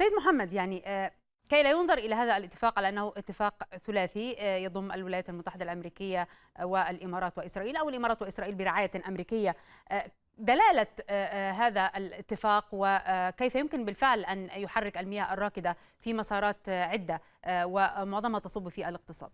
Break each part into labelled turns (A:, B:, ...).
A: سيد محمد يعني آه، كي لا ينظر إلى هذا الاتفاق على أنه اتفاق ثلاثي آه، يضم الولايات المتحدة الأمريكية والإمارات وإسرائيل أو الإمارات وإسرائيل برعاية أمريكية آه، دلالة هذا الاتفاق وكيف يمكن بالفعل أن يحرك المياه الراكدة في مسارات عدة ومعظمها تصب في الاقتصاد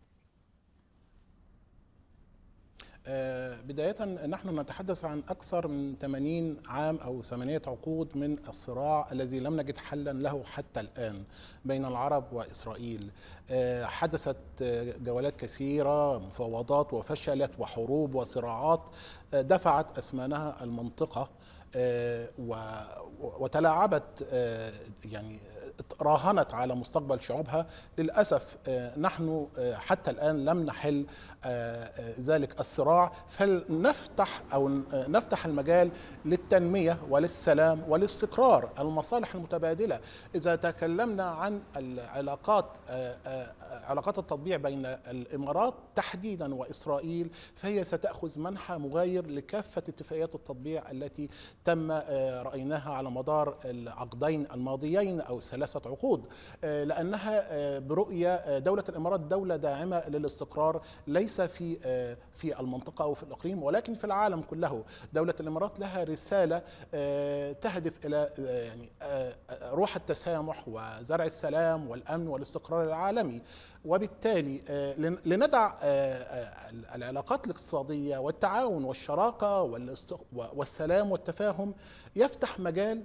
B: آه، بداية نحن نتحدث عن أكثر من 80 عام أو ثمانية عقود من الصراع الذي لم نجد حلا له حتى الآن بين العرب وإسرائيل آه، حدثت آه، جولات كثيرة مفاوضات وفشلت وحروب وصراعات دفعت أثمانها المنطقة وتلاعبت يعني راهنت على مستقبل شعوبها للأسف آه، نحن آه، حتى الآن لم نحل آه، ذلك الصراع فلنفتح أو نفتح المجال للتنمية وللسلام وللاستقرار المصالح المتبادلة إذا تكلمنا عن العلاقات علاقات التطبيع بين الإمارات تحديدا وإسرائيل فهي ستأخذ منحى مغاير لكافة اتفاقيات التطبيع التي تم رأيناها على مدار العقدين الماضيين أو الثلاث ثلاثه عقود آه، لانها آه، برؤيه آه، دوله الامارات دوله داعمه للاستقرار ليس في في المنطقه او في الاقليم ولكن في العالم كله دوله الامارات لها رساله تهدف الى يعني روح التسامح وزرع السلام والامن والاستقرار العالمي وبالتالي لندع العلاقات الاقتصاديه والتعاون والشراكه والسلام والتفاهم يفتح مجال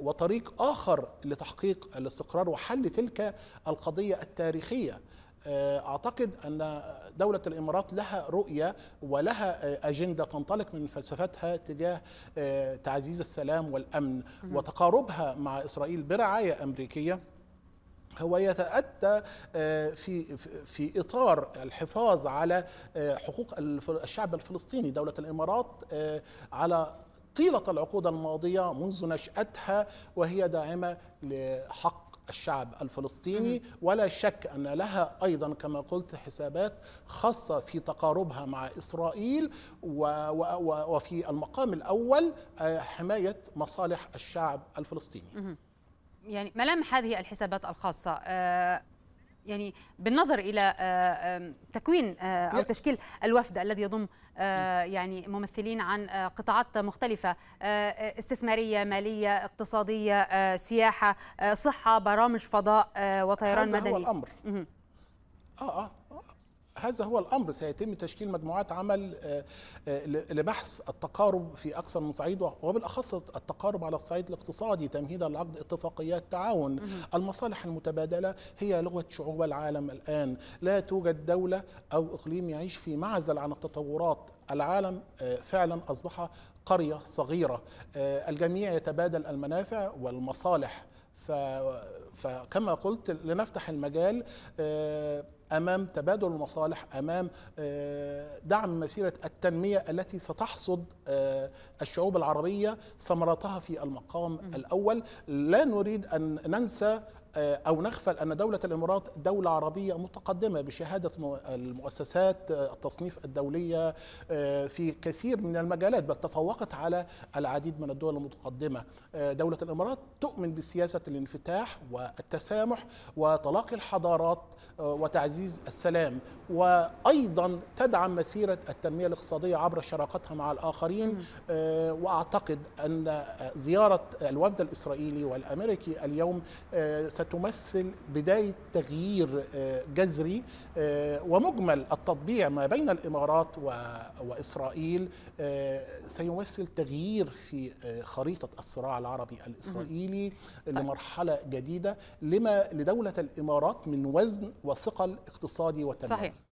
B: وطريق اخر لتحقيق تحقيق الاستقرار وحل تلك القضية التاريخية آه، اعتقد ان دوله الامارات لها رؤيه ولها آه، اجنده تنطلق من فلسفتها تجاه آه، تعزيز السلام والامن وتقاربها مع اسرائيل برعايه امريكيه هو يتأتى في في إطار الحفاظ على حقوق الشعب الفلسطيني، دولة الإمارات على طيلة العقود الماضية منذ نشأتها وهي داعمة لحق الشعب الفلسطيني ولا شك أن لها أيضا كما قلت حسابات خاصة في تقاربها مع إسرائيل وفي المقام الأول آه، حماية مصالح الشعب الفلسطيني
A: يعني ملامح هذه الحسابات الخاصة آه، يعني بالنظر الى آه، تكوين آه، او تشكيل الوفد الذي يضم آه، يعني ممثلين عن قطاعات مختلفه استثماريه ماليه اقتصاديه سياحه صحه برامج فضاء وطيران هذا مدني هو الامر
B: اه اه هذا هو الامر سيتم تشكيل مجموعات عمل آه، آه، لبحث التقارب في اكثر من صعيد وبالاخص التقارب على الصعيد الاقتصادي تمهيدا لعقد اتفاقيات تعاون المصالح المتبادله هي لغه شعوب العالم الان لا توجد دوله او اقليم يعيش في معزل عن التطورات العالم آه، فعلا اصبح قريه صغيره الجميع يتبادل المنافع والمصالح فكما قلت لنفتح المجال امام تبادل المصالح امام آه، دعم مسيره التنميه التي ستحصد آه، الشعوب العربيه ثمرتها في المقام الاول لا نريد ان ننسى أو نغفل أن دولة الإمارات دولة عربية متقدمة بشهادة المؤسسات آه، التصنيف الدولية آه، في كثير من المجالات بل تفوقت على العديد من الدول المتقدمة آه، دولة الإمارات تؤمن بسياسة الانفتاح والتسامح وتلاقي الحضارات وتعزيز السلام وأيضا تدعم مسيرة التنمية الاقتصادية عبر شراكتها مع الآخرين وأعتقد أن زيارة الوفد الإسرائيلي والأمريكي اليوم ست ستمثل بداية تغيير آه، جذري آه، ومجمل التطبيع ما بين الإمارات وإسرائيل آه، سيمثل تغيير في خريطة الصراع العربي الإسرائيلي طيب. لمرحلة جديدة لما لدولة الإمارات من وزن وثقل اقتصادي وتنموي صحيح